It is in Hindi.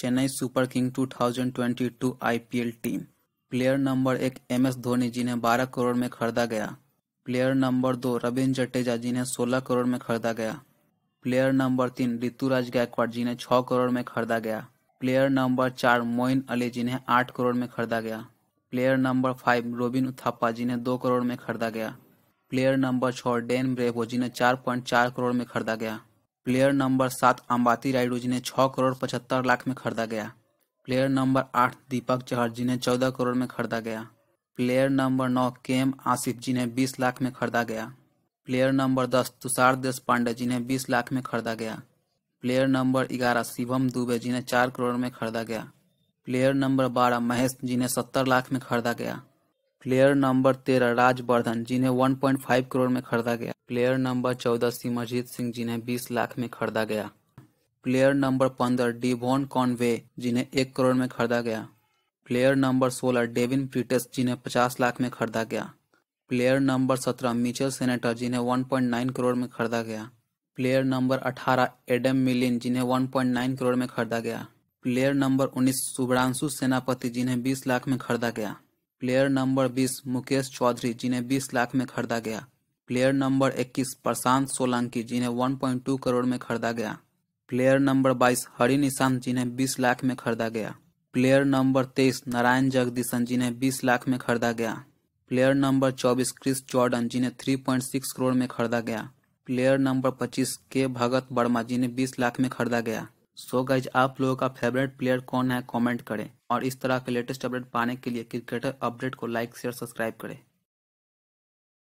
Chennai super king 2022 IPL team player number एक एम एस धोनी जिन्हें 12 करोड़ में खरीदा गया प्लेयर नंबर दो रविंद्र जडेजा जिन्हें 16 करोड़ में खरीदा गया प्लेयर नंबर तीन ऋतुराज गायकवाड़ जिन्हें 6 करोड़ में खरीदा गया प्लेयर नंबर चार मोइन अली जिन्हें 8 करोड़ में खरीदा गया player number five Robin Uthappa जिन्हें 2 करोड़ में खरीदा गया प्लेयर नंबर छः डेन ब्रेवो जिन्हें 4.4 करोड़ में खरीदा गया प्लेयर नंबर सात अंबाती रायडू जिन्हें छः करोड़ पचहत्तर लाख में खरीदा गया प्लेयर नंबर आठ दीपक चहर जिन्हें चौदह करोड़ में खरीदा गया प्लेयर नंबर नौ के एम आसिफ जिन्हें बीस लाख में खरीदा गया प्लेयर नंबर दस तुषार देश पांडे जिन्हें बीस लाख में खरीदा गया प्लेयर नंबर ग्यारह शिवम दुबे जिन्हें चार करोड़ में खरीदा गया प्लेयर नंबर बारह महेश जिन्हें सत्तर लाख में खरीदा गया प्लेयर नंबर तेरह राजवर्धन जिन्हें 1.5 करोड़ में खरीदा गया प्लेयर नंबर चौदह सिमरजीत सिंह जिन्हें 20 लाख में खरीदा गया प्लेयर नंबर पंद्रह डिवोन कॉनवे जिन्हें एक करोड़ में खरीदा गया प्लेयर नंबर सोलह डेविन प्रीटस जिन्हें पचास लाख में खरीदा गया प्लेयर नंबर सत्रह मिचेल सेनेटर जिन्हें वन पॉइंट नाइन करोड़ में खरीदा गया प्लेयर नंबर अठारह एडम मिलिन जिन्हें वन पॉइंट नाइन करोड़ में खरीदा गया प्लेयर नंबर उन्नीस शुभ्रांशु सेनापति जिन्हें बीस लाख में खरीदा गया प्लेयर नंबर 20 मुकेश चौधरी जिन्हें 20 लाख में खरीदा गया प्लेयर नंबर 21 प्रशांत सोलंकी जिन्हें 1.2 करोड़ में खरीदा गया प्लेयर नंबर 22 हरि निशांत जिन्हें 20 लाख में खरीदा गया प्लेयर नंबर 23 नारायण जगदीशन जिन्हें 20 लाख में खरीदा गया प्लेयर नंबर 24 क्रिस जॉर्डन जिन्हें 3.6 करोड़ में खरीदा गया प्लेयर नंबर 25 के भगत वर्मा जिन्हें 20 लाख में खरीदा गया सो so गाइज आप लोगों का फेवरेट प्लेयर कौन है कमेंट करें और इस तरह के लेटेस्ट अपडेट पाने के लिए क्रिकेटर अपडेट को लाइक शेयर सब्सक्राइब करें